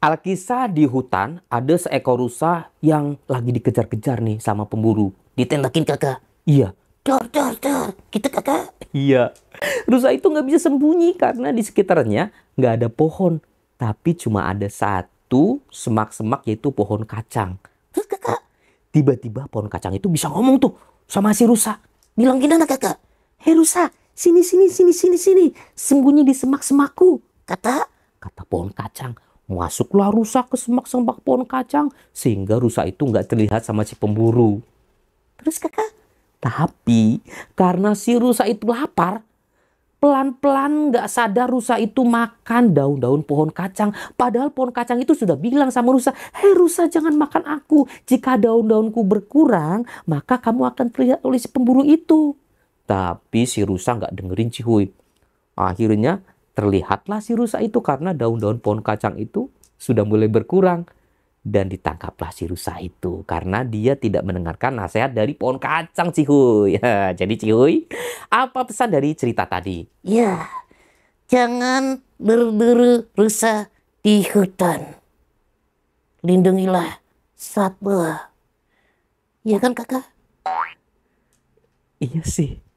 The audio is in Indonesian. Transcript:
Alkisah di hutan ada seekor rusa yang lagi dikejar-kejar nih sama pemburu. Ditembakin kakak. Iya. Dor, dor, dor. Gitu kakak. Iya. Rusa itu nggak bisa sembunyi karena di sekitarnya nggak ada pohon. Tapi cuma ada satu semak-semak yaitu pohon kacang. Terus kakak? Tiba-tiba pohon kacang itu bisa ngomong tuh sama si rusa. Bilang anak kakak? Hei rusa, sini, sini, sini, sini, sini. Sembunyi di semak-semakku. Kata? Kata pohon kacang Masuklah rusa ke semak-semak pohon kacang sehingga rusa itu nggak terlihat sama si pemburu. Terus kakak, tapi karena si rusa itu lapar, pelan-pelan nggak sadar rusa itu makan daun-daun pohon kacang. Padahal pohon kacang itu sudah bilang sama rusa, hei rusa jangan makan aku. Jika daun-daunku berkurang, maka kamu akan terlihat oleh si pemburu itu. Tapi si rusa nggak dengerin cihui Akhirnya Terlihatlah si rusa itu karena daun-daun pohon kacang itu sudah mulai berkurang. Dan ditangkaplah si rusa itu karena dia tidak mendengarkan nasihat dari pohon kacang Cihuy. Nah, jadi Cihuy, apa pesan dari cerita tadi? Ya, jangan berburu rusa di hutan. Lindungilah satwa. Ya kan kakak? Iya sih.